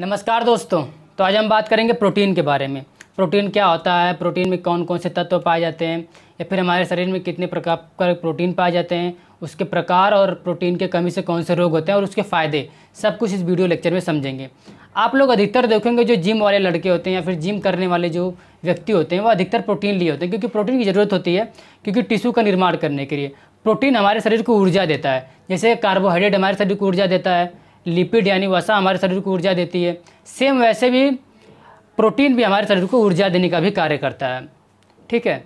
नमस्कार दोस्तों तो आज हम बात करेंगे प्रोटीन के बारे में प्रोटीन क्या होता है प्रोटीन में कौन कौन से तत्व पाए जाते हैं या फिर हमारे शरीर में कितने प्रकार का प्रोटीन पाए जाते हैं उसके प्रकार और प्रोटीन के कमी से कौन से रोग होते हैं और उसके फ़ायदे सब कुछ इस वीडियो लेक्चर में समझेंगे आप लोग अधिकतर देखेंगे जो जिम वाले लड़के होते हैं या फिर जिम करने वाले जो व्यक्ति होते हैं वो अधिकतर प्रोटीन लिए होते हैं क्योंकि प्रोटीन की ज़रूरत होती है क्योंकि टिश्यू का निर्माण करने के लिए प्रोटीन हमारे शरीर को ऊर्जा देता है जैसे कार्बोहाइड्रेट हमारे शरीर को ऊर्जा देता है लिपिड यानी वसा हमारे शरीर को ऊर्जा देती है सेम वैसे भी प्रोटीन भी हमारे शरीर को ऊर्जा देने का भी कार्य करता है ठीक है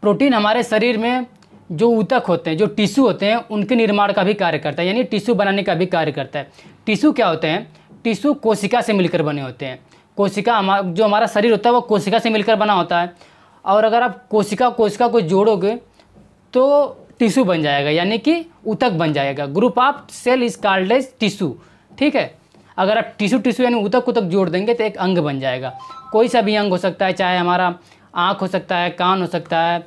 प्रोटीन हमारे शरीर में जो ऊतक होते हैं जो टिश्यू होते हैं उनके निर्माण का भी कार्य करता है यानी टिश्यू बनाने का भी कार्य करता है टिश्यू क्या होते हैं टिश्यू कोशिका से मिलकर बने होते हैं कोशिका हमारा जो हमारा शरीर होता है वो कोशिका से मिलकर बना होता है और अगर आप कोशिका कोशिका को जोड़ोगे तो टिश्यू बन जाएगा यानी कि उतक बन जाएगा group of cell is called as tissue ठीक है अगर आप टिश्यू टिश्यू यानी उतक उतक जोड़ देंगे तो एक अंग बन जाएगा कोई सा भी अंग हो सकता है चाहे हमारा आँख हो सकता है कान हो सकता है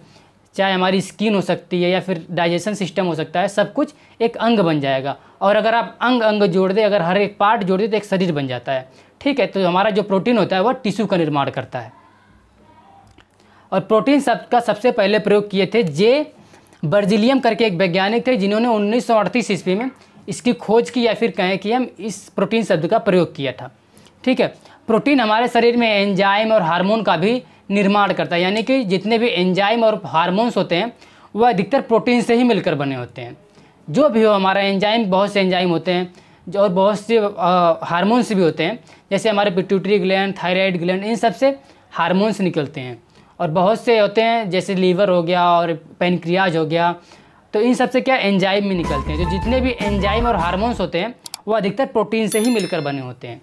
चाहे हमारी स्किन हो सकती है या फिर डाइजेशन सिस्टम हो सकता है सब कुछ एक अंग बन जाएगा और अगर आप अंग अंग जोड़ दें अगर हर एक पार्ट जोड़ दें तो एक शरीर बन जाता है ठीक है तो हमारा जो प्रोटीन होता है वह टिश्यू का निर्माण करता है और प्रोटीन शब्द का सबसे पहले प्रयोग किए थे जे बर्जिलियम करके एक वैज्ञानिक थे जिन्होंने उन्नीस सौ ईस्वी में इसकी खोज की या फिर कहें कि हम इस प्रोटीन शब्द का प्रयोग किया था ठीक है प्रोटीन हमारे शरीर में एंजाइम और हार्मोन का भी निर्माण करता है यानी कि जितने भी एंजाइम और हार्मोन्स होते हैं वह अधिकतर प्रोटीन से ही मिलकर बने होते हैं जो भी हो हमारा एंजाइम बहुत से एंजाइम होते हैं और बहुत से हारमोन्स भी होते हैं जैसे हमारे पिट्यूटरी ग्लैंड थायराइड ग्लैंड इन सब से निकलते हैं और बहुत से होते हैं जैसे लीवर हो गया और पेनक्रियाज हो गया तो इन सबसे क्या एंजाइम में निकलते हैं जो जितने भी एंजाइम और हारमोन्स होते हैं वो अधिकतर प्रोटीन से ही मिलकर बने होते हैं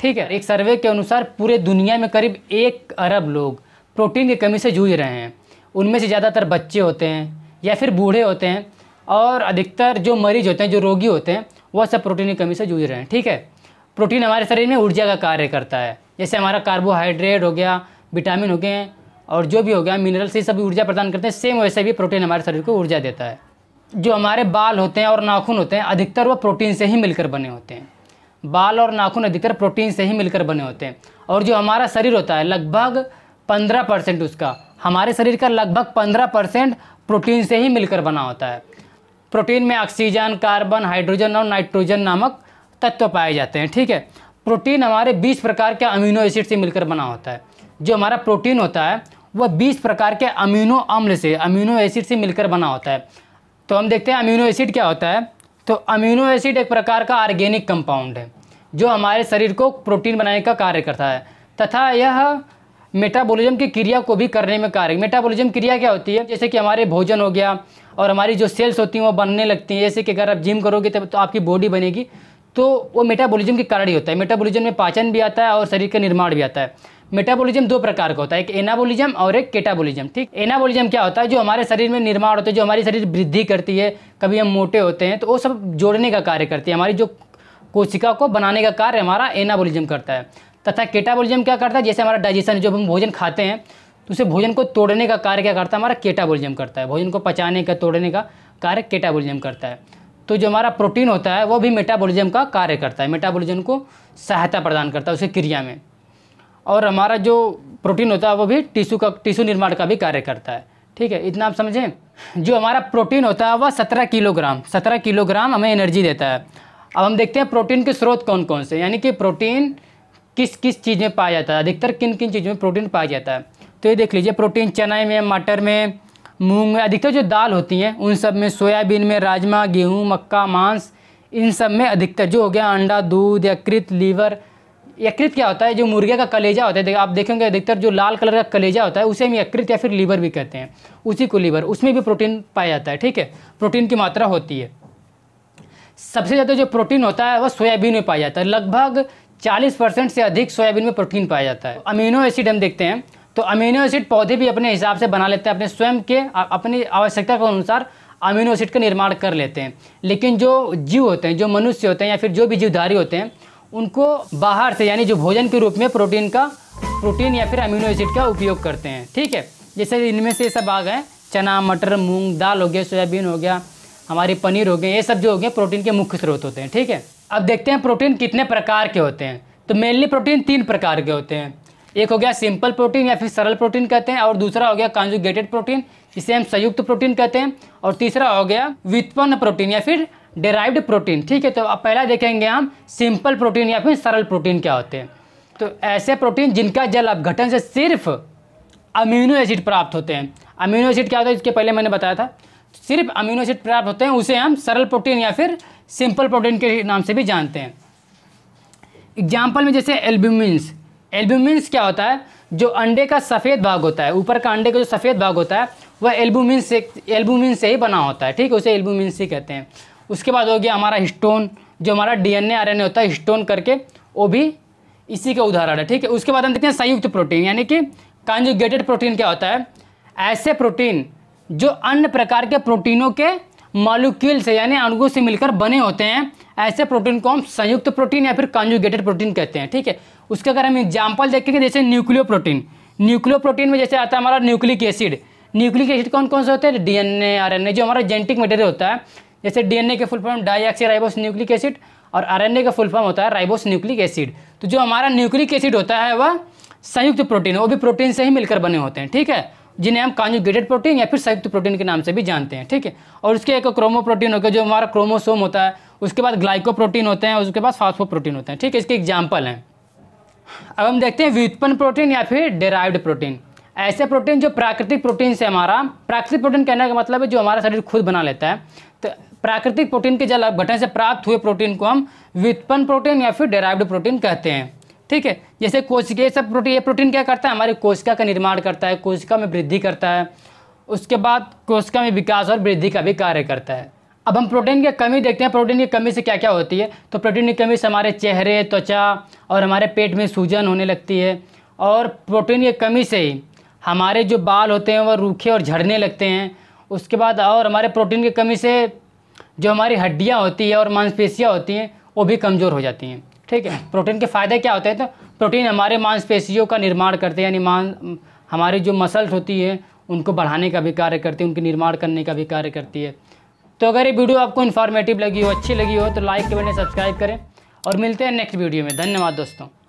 ठीक है एक सर्वे के अनुसार पूरे दुनिया में करीब एक अरब लोग प्रोटीन की कमी से जूझ रहे हैं उनमें से ज़्यादातर बच्चे होते हैं या फिर बूढ़े होते हैं और अधिकतर जो मरीज होते हैं जो रोगी होते हैं वह सब प्रोटीन की कमी से जूझ रहे हैं ठीक है प्रोटीन हमारे शरीर में ऊर्जा का कार्य करता है जैसे हमारा कार्बोहाइड्रेट हो गया विटामिन हो गए और जो भी हो गया मिनरल्स ये सभी ऊर्जा प्रदान करते हैं सेम वैसे भी प्रोटीन हमारे शरीर को ऊर्जा देता है जो हमारे बाल होते हैं और नाखून होते हैं अधिकतर वो प्रोटीन से ही मिलकर बने होते हैं बाल और नाखून अधिकतर प्रोटीन से ही मिलकर बने होते हैं और जो हमारा शरीर होता है लगभग पंद्रह परसेंट उसका हमारे शरीर का लगभग पंद्रह परसेंट प्रोटीन से ही मिलकर बना होता है प्रोटीन में ऑक्सीजन कार्बन हाइड्रोजन और नाइट्रोजन नामक तत्व पाए जाते हैं ठीक है प्रोटीन हमारे बीस प्रकार के अमीनो एसिड से मिलकर बना होता है जो हमारा प्रोटीन होता है वह बीस प्रकार के अमीनो अम्ल से अमीनो एसिड से मिलकर बना होता है तो हम देखते हैं अमीनो एसिड क्या होता है तो अमीनो एसिड एक प्रकार का ऑर्गेनिक कंपाउंड है जो हमारे शरीर को प्रोटीन बनाने का कार्य करता है तथा यह मेटाबॉलिज्म की क्रिया को भी करने में कार्य मेटाबॉलिज्म क्रिया क्या होती है जैसे कि हमारे भोजन हो गया और हमारी जो सेल्स होती हैं वो बनने लगती हैं जैसे कि अगर आप जिम करोगे तब तो आपकी बॉडी बनेगी तो वो मेटाबॉलिज्म के कारण ही होता है मेटाबॉलिज्म में पाचन भी आता है और शरीर का निर्माण भी आता है मेटाबॉलिज्म दो प्रकार का होता है एक एनाबोलिज्म और एक केटाबोलिज्म ठीक एनाबोलिज्म क्या होता है जो हमारे शरीर में निर्माण होता है जो हमारी शरीर वृद्धि करती है कभी हम मोटे होते हैं तो वो सब जोड़ने का कार्य करती है हमारी जो कोशिका को बनाने का कार्य हमारा एनाबोलिज्म करता है तथा केटाबोलिज्म क्या करता है जैसे हमारा डाइजेशन जब हम भोजन खाते हैं तो उसे भोजन को तोड़ने का कार्य क्या करता है हमारा केटाबोलिज्म करता है भोजन को पचाने का तोड़ने का कार्य केटाबोलिज्म करता है तो जो हमारा प्रोटीन होता है वो भी मेटाबॉलिज्म का कार्य करता है मेटाबॉलिज्म को सहायता प्रदान करता है उसे क्रिया में और हमारा जो प्रोटीन होता है वो भी टिशू का टिशू निर्माण का भी कार्य करता है ठीक है इतना आप समझें जो हमारा प्रोटीन होता है वह सत्रह किलोग्राम सत्रह किलोग्राम हमें एनर्जी देता है अब हम देखते हैं प्रोटीन के स्रोत कौन कौन से यानी कि प्रोटीन किस किस चीज़ में पाया जाता है अधिकतर किन किन चीज़ों में प्रोटीन पाया जाता है तो ये देख लीजिए प्रोटीन चनाई में मटर में मूंग में अधिकतर जो दाल होती हैं उन सब में सोयाबीन में राजमा गेहूँ मक्का मांस इन सब में अधिकतर जो हो गया अंडा दूध कृत लीवर यकृत क्या होता है जो मुर्गे का कलेजा होता है आप देखेंगे अधिकतर जो लाल कलर का कलेजा होता है उसे हम यकृत या फिर लीवर भी कहते हैं उसी को लीवर उसमें भी प्रोटीन पाया जाता है ठीक है प्रोटीन की मात्रा होती है सबसे ज़्यादा जो प्रोटीन होता है वह सोयाबीन में पाया जाता है लगभग 40 परसेंट से अधिक सोयाबीन में प्रोटीन पाया जाता है अमीनो एसिड हम देखते हैं तो अमीनो एसिड पौधे भी अपने हिसाब से बना लेते हैं अपने स्वयं के अपनी आवश्यकता के अनुसार अमीनो एसिड का निर्माण कर लेते हैं लेकिन जो जीव होते हैं जो मनुष्य होते हैं या फिर जो भी जीवधारी होते हैं उनको बाहर से यानी जो भोजन के रूप में प्रोटीन का प्रोटीन या फिर अम्यूनो एसिड का उपयोग करते हैं ठीक है जैसे इनमें से सब आ गए चना मटर मूंग दाल हो गया सोयाबीन हो गया हमारी पनीर हो गए ये सब जो हो गए प्रोटीन के मुख्य स्रोत होते हैं ठीक है अब देखते हैं प्रोटीन कितने प्रकार के होते हैं तो मेनली प्रोटीन तीन प्रकार के होते हैं एक हो गया सिंपल प्रोटीन या फिर सरल प्रोटीन कहते हैं और दूसरा हो गया कॉन्जुगेटेड प्रोटीन जिसे हम संयुक्त प्रोटीन कहते हैं और तीसरा हो गया व्युत्पन्न प्रोटीन या फिर डेराइव्ड प्रोटीन ठीक है तो अब पहला देखेंगे हम सिंपल प्रोटीन या फिर सरल प्रोटीन क्या होते हैं तो ऐसे प्रोटीन जिनका जल अपघटन से सिर्फ अमीनो एसिड प्राप्त होते हैं अमीनो एसिड क्या होता है इसके पहले मैंने बताया था सिर्फ अमीनो एसिड प्राप्त होते हैं उसे हम सरल प्रोटीन या फिर सिंपल प्रोटीन के नाम से भी जानते हैं एग्जाम्पल में जैसे एल्ब्यूमिन्स एल्ब्यूमिन्स क्या होता है जो अंडे का सफ़ेद भाग होता है ऊपर का अंडे का जो सफ़ेद भाग होता है वह एल्बुमिन से एल्बुमिन से ही बना होता है ठीक है उसे एल्बुमिन से कहते हैं उसके बाद हो गया हमारा हिस्टोन जो हमारा डीएनए आरएनए होता है हिस्टोन करके वो भी इसी का उदाहरण है ठीक है उसके बाद हम देखते हैं संयुक्त प्रोटीन यानी कि कॉन्जुगेटेड प्रोटीन क्या होता है ऐसे प्रोटीन जो अन्य प्रकार के प्रोटीनों के मालिक्यूल से यानी अणुओं से मिलकर बने होते हैं ऐसे प्रोटीन को हम संयुक्त प्रोटीन या फिर कॉन्जुगेटेड प्रोटीन कहते हैं ठीक है उसके अगर हम एग्जाम्पल देखेंगे जैसे न्यूक्लियो प्रोटीन न्यूक्लियो प्रोटीन में जैसे आता है हमारा न्यूक्लिक एसिड न्यूक्लिक एसिड कौन कौन से होते हैं डीएनए आरएनए जो हमारा जेनेटिक मटेरियल होता है जैसे डीएनए के full form ribose nucleic acid और आरएनए का फुल फॉर्म होता है राइबोस न्यूक्लिक एसिड तो जो हमारा न्यूक्लिक एसिड होता है वह संयुक्त प्रोटीन वो भी प्रोटीन से ही मिलकर बने होते हैं ठीक है जिन्हें हम कॉन्जुगेटेड प्रोटीन या फिर संयुक्त प्रोटीन के नाम से भी जानते हैं ठीक है और उसके एक क्रोमो प्रोटीन हो गया जो हमारा क्रोमोसोम होता है उसके बाद ग्लाइको प्रोटीन होते हैं उसके बाद फास्फो प्रोटीन होते हैं ठीक है इसके एग्जाम्पल हैं अब हम देखते हैं व्युत्पन्न प्रोटीन या फिर डेराइव्ड प्रोटीन ऐसे प्रोटीन जो प्राकृतिक प्रोटीन से हमारा प्राकृतिक प्रोटीन कहने का मतलब है जो हमारा शरीर खुद बना लेता है तो प्राकृतिक प्रोटीन के जल अपघटन से प्राप्त हुए प्रोटीन को हम व्युत्पन्न प्रोटीन या फिर डेराइव्ड प्रोटीन कहते हैं ठीक है जैसे कोशिका ये सब प्रोटीन ये प्रोटीन क्या करता है हमारे कोशिका का निर्माण करता है कोशिका में वृद्धि करता है उसके बाद कोशिका में विकास और वृद्धि का भी कार्य करता है अब हम प्रोटीन की कमी देखते हैं प्रोटीन की कमी से क्या क्या होती है तो प्रोटीन की कमी से हमारे चेहरे त्वचा और हमारे पेट में सूजन होने लगती है और प्रोटीन की कमी से ही हमारे जो बाल होते हैं वह रूखे और झड़ने लगते हैं उसके बाद और हमारे प्रोटीन की कमी से जो हमारी हड्डियाँ होती है और मांसपेशियाँ होती हैं वो भी कमज़ोर हो जाती हैं ठीक है प्रोटीन के फ़ायदे क्या होते हैं तो प्रोटीन हमारे मांसपेशियों का निर्माण करते हैं यानी मांस हमारी जो मसल्स होती है उनको बढ़ाने का भी कार्य करती है उनके निर्माण करने का भी कार्य करती है तो अगर ये वीडियो आपको इन्फॉर्मेटिव लगी हो अच्छी लगी हो तो लाइक करें सब्सक्राइब करें और मिलते हैं नेक्स्ट वीडियो में धन्यवाद दोस्तों